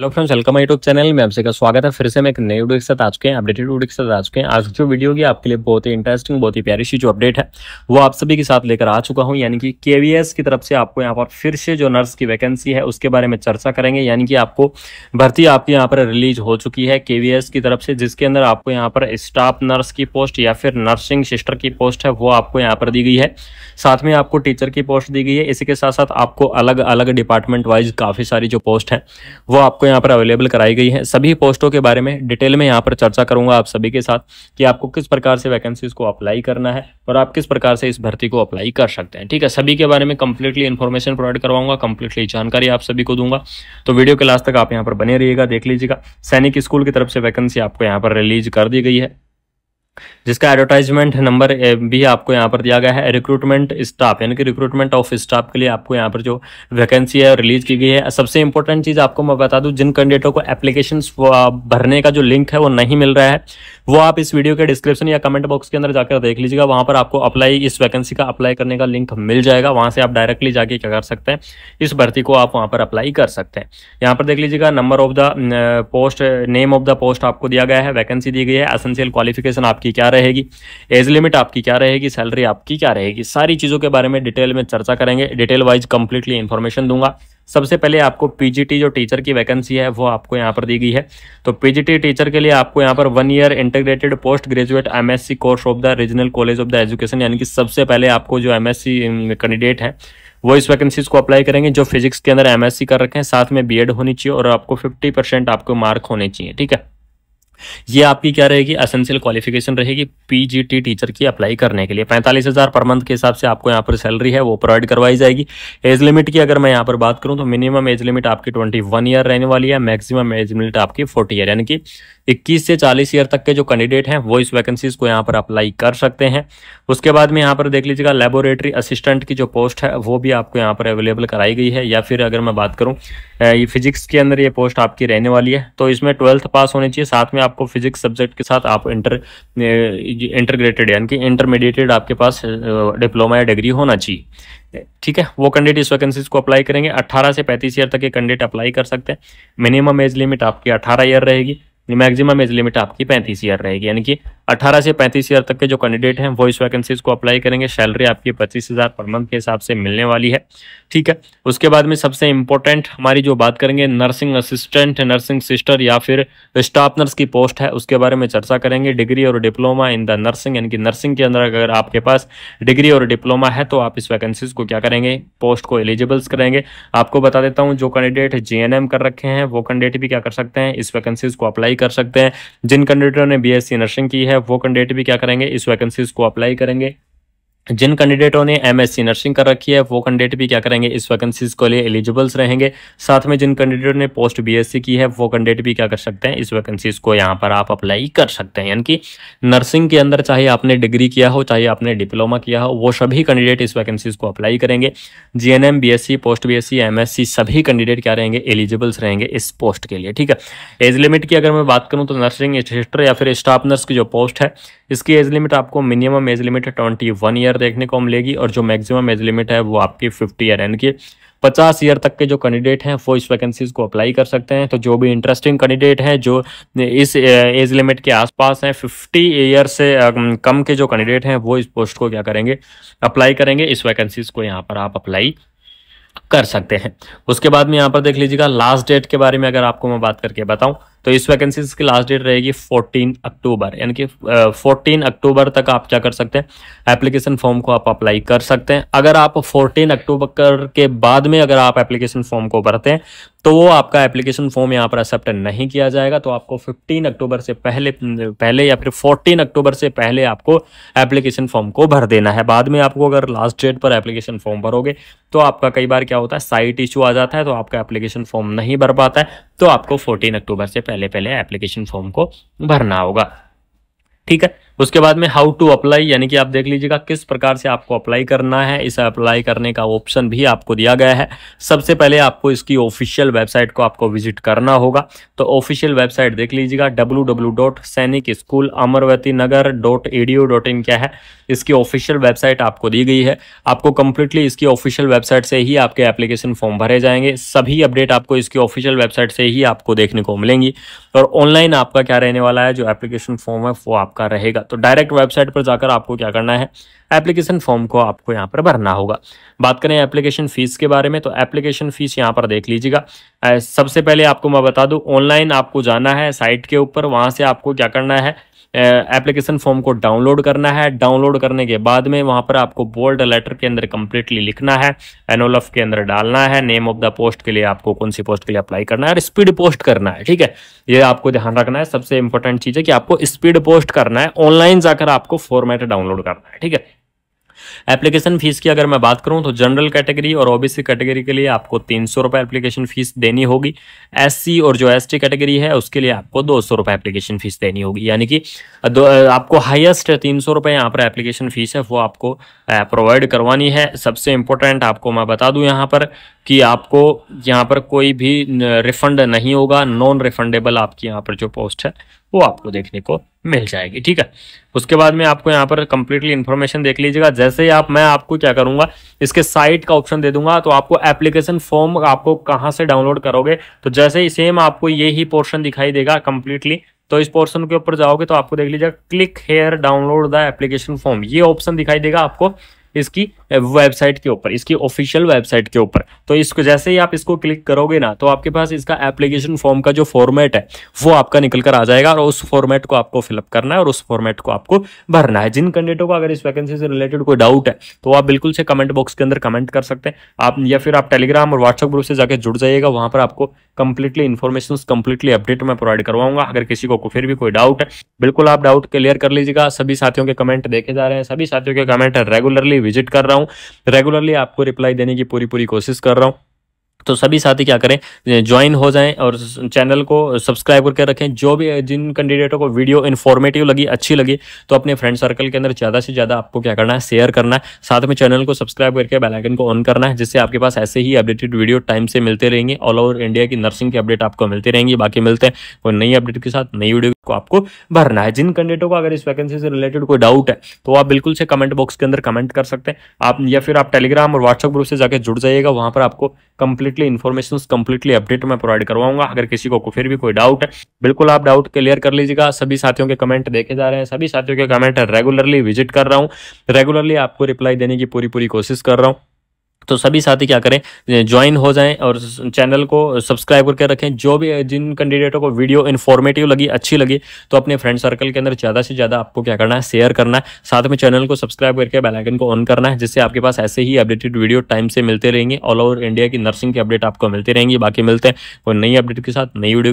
hello friends welcome YouTube channel में आप सभी का स्वागत है फिर से मैं एक नए वीडियो के साथ आ चुके हैं अपडेटेड वीडियो के साथ आ चुके हैं आज जो वीडियो की आपके लिए बहुत ही इंटरेस्टिंग बहुत ही प्यारी सी जो अपडेट है वो आप सभी के साथ लेकर आ चुका हूं यानी कि केवीएस की तरफ से आपको यहाँ पर फिर से जो नर्स की वैकेंसी है उसके बारे में चर्चा करेंगे यानी कि आपको भर्ती आपके यहाँ पर रिलीज हो चुकी है के की तरफ से जिसके अंदर आपको यहाँ पर स्टाफ नर्स की पोस्ट या फिर नर्सिंग सिस्टर की पोस्ट है वो आपको यहाँ पर दी गई है साथ में आपको टीचर की पोस्ट दी गई है इसी के साथ साथ आपको अलग अलग डिपार्टमेंट वाइज काफ़ी सारी जो पोस्ट है वो आपको आपको यहाँ पर अवेलेबल कराई गई है सभी पोस्टों के बारे में डिटेल में यहाँ पर चर्चा करूंगा आप सभी के साथ कि आपको किस प्रकार से वैकेंसीज को अप्लाई करना है और आप किस प्रकार से इस भर्ती को अप्लाई कर सकते हैं ठीक है सभी के बारे में कंप्लीटली इन्फॉर्मेशन प्रोवाइड करवाऊंगा कंप्लीटली जानकारी आप सभी को दूंगा तो वीडियो के लास्ट तक आप यहाँ पर बने रहिएगा देख लीजिएगा सैनिक स्कूल की तरफ से वैकेंसी आपको यहाँ पर रिलीज कर दी गई है जिसका एडवर्टाइजमेंट नंबर भी आपको यहाँ पर दिया गया है रिक्रूटमेंट स्टाफ यानी कि रिक्रूटमेंट ऑफ स्टाफ के लिए आपको यहाँ पर जो वैकेंसी है रिलीज की गई है सबसे इंपॉर्टेंट चीज़ आपको मैं बता दूं जिन कैंडिडेटों को एप्लीकेशन भरने का जो लिंक है वो नहीं मिल रहा है वो आप इस वीडियो के डिस्क्रिप्शन या कमेंट बॉक्स के अंदर जाकर देख लीजिएगा वहां पर आपको अप्लाई इस वैकेंसी का अप्लाई करने का लिंक मिल जाएगा वहां से आप डायरेक्टली जाके क्या कर सकते हैं इस भर्ती को आप वहां पर अप्लाई कर सकते हैं यहाँ पर देख लीजिएगा number of the post name of the post आपको दिया गया है वैकेंसी दी गई है एसेंशियल क्वालिफिकेशन आपकी आपकी क्या रहेगी एज लिमिट आपकी क्या रहेगी सैलरी आपकी क्या रहेगी सारी चीज़ों के बारे में डिटेल में चर्चा करेंगे डिटेल वाइज कंप्लीटली इन्फॉर्मेशन दूंगा सबसे पहले आपको पीजीटी जो टीचर की वैकेंसी है वो आपको यहाँ पर दी गई है तो पीजीटी टीचर के लिए आपको यहाँ पर one year integrated post graduate MSc course of the regional college of the education यानी कि सबसे पहले आपको जो एमएससी कैंडिडेट है वो इस वैकेंसीज को अप्लाई करेंगे जो फिजिक्स के अंदर एमएससी कर रखे हैं साथ में बीएड होनी चाहिए और आपको फिफ्टी परसेंट आपको मार्क होने चाहिए ठीक है ये आपकी क्या रहेगी असेंशियल क्वालिफिकेशन रहेगी पीजीटी टीचर की अप्लाई करने के लिए पैंतालीस हज़ार पर मंथ के हिसाब से आपको यहाँ पर सैलरी है वो प्रोवाइड करवाई जाएगी एज लिमिट की अगर मैं यहाँ पर बात करूँ तो मिनिमम एज लिमिट आपकी ट्वेंटी ईयर रहने वाली है मैक्सिमम एज लिमिट आपकी फोर्टी ईयर यानी कि इक्कीस से चालीस ईयर तक के जो कैंडिडेट हैं वो इस वैकेंसीज को यहाँ पर अप्लाई कर सकते हैं उसके बाद में यहाँ पर देख लीजिएगा लेबोरेटरी असिस्टेंट की जो पोस्ट है वो भी आपको यहाँ पर अवेलेबल कराई गई है या फिर अगर मैं बात करूँ फिजिक्स के अंदर ये पोस्ट आपकी रहने वाली है तो इसमें ट्वेल्थ पास होनी चाहिए साथ में आप आपको फिजिक्स सब्जेक्ट के साथ आप इंटर इंटरग्रेटेड यानी कि इंटरमीडिएटेड आपके पास डिप्लोमा या डिग्री होना चाहिए ठीक है वो कैंडिडेट इस वैकेंसीज को अप्लाई करेंगे 18 से 35 ईयर तक के कैंडिडेट अप्लाई कर सकते हैं मिनिमम एज लिमिट आपकी 18 ईयर रहेगी मैक्सिमम एज लिमिट आपकी 35 ईयर रहेगी यानी कि अठारह से पैंतीस ईयर तक के जो कैंडिडेट हैं वो इस वैकेंसीज को अप्लाई करेंगे सैलरी आपकी पच्चीस हज़ार पर मंथ के हिसाब से मिलने वाली है ठीक है उसके बाद में सबसे इंपॉर्टेंट हमारी जो बात करेंगे नर्सिंग असिस्टेंट नर्सिंग सिस्टर या फिर स्टाफ नर्स की पोस्ट है उसके बारे में चर्चा करेंगे डिग्री और डिप्लोमा इन द नर्सिंग यानी कि नर्सिंग के अंदर अगर आपके पास डिग्री और डिप्लोमा है तो आप इस वैकेंसीज को क्या करेंगे पोस्ट को एलिजिबल्स करेंगे आपको बता देता हूँ जो कैंडिडेट जे कर रखे हैं वो कैंडिडेट भी क्या कर सकते हैं इस वैकेंसीज को अप्लाई कर सकते हैं जिन कैंडिडेटों ने बी नर्सिंग की है है वो कैंडिडेट भी क्या करेंगे इस वैकेंसीज को अप्लाई करेंगे जिन कैंडिडेटों ने एमएससी नर्सिंग कर रखी है वो कैंडिडेट भी क्या करेंगे इस वैकेंसीज के लिए एलिजिबल्स रहेंगे साथ में जिन कैंडिडेट ने पोस्ट बीएससी की है वो कैंडिडेट भी क्या कर सकते हैं इस वैकेंसीज को यहाँ पर आप अप्लाई कर सकते हैं यानी कि नर्सिंग के अंदर चाहे आपने डिग्री किया हो चाहे आपने डिप्लोमा किया हो वो सभी कैंडिडेट इस वैकेंसीज को अप्लाई करेंगे G N M B S C post B S C M S C सभी कैंडिडेट क्या रहेंगे एलिजिबल्स रहेंगे इस पोस्ट के लिए ठीक है एज लिमिट की अगर मैं बात करूँ तो नर्सिंग रजिस्टर या फिर स्टाफ नर्स की जो पोस्ट है इसकी एज लिमिट आपको minimum age limit twenty one year देखने को मिलेगी और जो मैक्सिमम एज लिमिट है वो आपकी फिफ्टी ईयर यानी कि पचास ईयर तक के जो कैंडिडेट हैं वो इस वैकेंसीज को अप्लाई कर सकते हैं तो जो भी इंटरेस्टिंग कैंडिडेट हैं जो इस एज लिमिट के आसपास हैं फिफ्टी ईयर से कम के जो कैंडिडेट हैं वो इस पोस्ट को क्या करेंगे अप्लाई करेंगे इस वैकेंसीज को यहाँ पर आप अप्लाई कर सकते हैं उसके बाद में यहाँ पर देख लीजिएगा लास्ट डेट के बारे में अगर आपको मैं बात करके बताऊँ तो इस वैकेंसी की लास्ट डेट रहेगी 14 अक्टूबर यानी कि 14 अक्टूबर तक आप क्या कर सकते हैं एप्लीकेशन फॉर्म को आप अप्लाई कर सकते हैं अगर आप 14 अक्टूबर के बाद में अगर आप एप्लीकेशन फॉर्म को भरते हैं तो वो आपका एप्लीकेशन फॉर्म यहाँ पर एक्सेप्ट नहीं किया जाएगा तो आपको 15 अक्टूबर से पहले पहले या फिर 14 अक्टूबर से पहले आपको एप्लीकेशन फॉर्म को भर देना है बाद में आपको अगर लास्ट डेट पर एप्लीकेशन फॉर्म भरोगे तो आपका कई बार क्या होता है साइट इशू आ जाता है तो आपका एप्लीकेशन फॉर्म नहीं भर पाता है तो आपको 14 अक्टूबर से पहले पहले एप्लीकेशन फॉर्म को भरना होगा ठीक है उसके बाद में हाउ टू अप्लाई यानी कि आप देख लीजिएगा किस प्रकार से आपको अप्लाई करना है इसे अप्लाई करने का ऑप्शन भी आपको दिया गया है सबसे पहले आपको इसकी ऑफिशियल वेबसाइट को आपको विजिट करना होगा तो ऑफिशियल वेबसाइट देख लीजिएगा डब्ल्यू सैनिक स्कूल अमरवती नगर डॉट क्या है इसकी ऑफिशियल वेबसाइट आपको दी गई है आपको कंप्लीटली इसकी ऑफिशियल वेबसाइट से ही आपके एप्लीकेशन फॉर्म भरे जाएंगे सभी अपडेट आपको इसकी ऑफिशियल वेबसाइट से ही आपको देखने को मिलेंगी और ऑनलाइन आपका क्या रहने वाला है जो एप्लीकेशन फॉर्म है वो आपका रहेगा तो डायरेक्ट वेबसाइट पर जाकर आपको क्या करना है एप्लीकेशन फॉर्म को आपको यहाँ पर भरना होगा बात करें एप्लीकेशन फ़ीस के बारे में तो एप्लीकेशन फ़ीस यहाँ पर देख लीजिएगा सबसे पहले आपको मैं बता दूँ ऑनलाइन आपको जाना है साइट के ऊपर वहाँ से आपको क्या करना है एप्लीकेशन फॉर्म को डाउनलोड करना है डाउनलोड करने के बाद में वहाँ पर आपको बोल्ड लेटर के अंदर कंप्लीटली लिखना है एनोलफ के अंदर डालना है नेम ऑफ द पोस्ट के लिए आपको कौन सी पोस्ट के लिए अप्लाई करना है और स्पीड पोस्ट करना है ठीक है ये आपको ध्यान रखना है सबसे इंपॉर्टेंट चीज़ है कि आपको स्पीड पोस्ट करना है ऑनलाइन जाकर आपको फॉर्मेट डाउनलोड करना है ठीक है एप्लीकेशन फ़ीस की अगर मैं बात करूं तो जनरल कैटेगरी और ओबीसी कैटेगरी के लिए आपको तीन सौ रुपये एप्लीकेशन फ़ीस देनी होगी एससी और जो एसटी कैटेगरी है उसके लिए आपको दो सौ रुपये एप्लीकेशन फ़ीस देनी होगी यानी कि आपको हाइएस्ट तीन सौ रुपये यहाँ पर एप्लीकेशन फ़ीस है वो आपको प्रोवाइड करवानी है सबसे इंपॉर्टेंट आपको मैं बता दूँ यहाँ पर कि आपको यहाँ पर कोई भी रिफंड नहीं होगा नॉन रिफंडेबल आपकी यहाँ पर जो पोस्ट है वो आपको देखने को मिल जाएगी ठीक है उसके बाद में आपको यहाँ पर कंप्लीटली इन्फॉर्मेशन देख लीजिएगा जैसे ही आप मैं आपको क्या करूंगा इसके साइट का ऑप्शन दे दूंगा तो आपको एप्लीकेशन फॉर्म आपको कहाँ से डाउनलोड करोगे तो जैसे ही सेम आपको ये ही पोर्शन दिखाई देगा कंप्लीटली तो इस पोर्शन के ऊपर जाओगे तो आपको देख लीजिएगा click here download the application form ये ऑप्शन दिखाई देगा आपको इसकी वेबसाइट के ऊपर इसकी ऑफिशियल वेबसाइट के ऊपर तो इसको जैसे ही आप इसको क्लिक करोगे ना तो आपके पास इसका एप्लीकेशन फॉर्म का जो फॉर्मेट है वो आपका निकल कर आ जाएगा और उस फॉर्मेट को आपको फिलअप करना है और उस फॉर्मेट को आपको भरना है जिन कैंडिडेटों को अगर इस वैकेंसी से रिलेटेड कोई डाउट है तो आप बिल्कुल से कमेंट बॉक्स के अंदर कमेंट कर सकते हैं आप या फिर आप टेलीग्राम और व्हाट्सअप ग्रुप से जाकर जुड़ जाइएगा वहां पर आपको कंप्लीटली इन्फॉर्मेशन कंप्लीटली अपडेट मैं प्रोवाइड करवाऊंगा अगर किसी को फिर भी कोई डाउट है बिल्कुल आप डाउट क्लियर कर लीजिएगा सभी साथियों के कमेंट देखे जा रहे हैं सभी साथियों के कमेंट रेगुलरली विजिट कर रहा हूँ रेगुलरली आपको रिप्लाई देने की पूरी पूरी कोशिश कर रहा हूँ तो सभी साथी क्या करें ज्वाइन हो जाएं और चैनल को सब्सक्राइब करके रखें जो भी जिन कैंडिडेटों को वीडियो इन्फॉर्मेटिव लगी अच्छी लगी तो अपने फ्रेंड सर्कल के अंदर ज़्यादा से ज़्यादा आपको क्या करना है शेयर करना है साथ में चैनल को सब्सक्राइब करके बेलाइकन को ऑन करना है जिससे आपके पास ऐसे ही अपडेटेड वीडियो टाइम से मिलते रहेंगे ऑल ओवर इंडिया की नर्सिंग की अपडेट आपको मिलती रहेंगी बाकी मिलते हैं कोई नई अपडेट के साथ नई वीडियो को आपको भरना है जिन कैंडिडेटों को अगर इस वैकेंसी से रिलेटेड कोई डाउट है तो आप बिल्कुल से कमेंट बॉक्स के अंदर कमेंट कर सकते हैं आप या फिर आप टेलीग्राम और व्हाट्सएप ग्रुप से जाकर जुड़ जाइएगा वहाँ पर आपको complete completely information completely update मैं प्रोवाइड करवाऊंगा अगर किसी को फिर भी कोई डाउट है बिल्कुल आप डाउट क्लियर कर लीजिएगा सभी साथियों के कमेंट देखे जा रहे हैं सभी साथियों के कमेंट रेगुलरली विजिट कर रहा हूँ रेगुलरली आपको रिप्लाई देने की पूरी पूरी कोशिश कर रहा हूँ तो सभी साथी क्या करें ज्वाइन हो जाएं और चैनल को सब्सक्राइब करके रखें जो भी जिन कैंडिडेटों को वीडियो इन्फॉर्मेटिव लगी अच्छी लगी तो अपने फ्रेंड सर्कल के अंदर ज़्यादा से ज़्यादा आपको क्या करना है शेयर करना है साथ में चैनल को सब्सक्राइब करके बेलाइकन को ऑन करना है जिससे आपके पास ऐसे ही अपडेटेड वीडियो टाइम से मिलते रहेंगे ऑल ओवर इंडिया की नर्सिंग की अपडेट आपको मिलती रहेंगी बाकी मिलते हैं कोई नई अपडेट के साथ नई वीडियो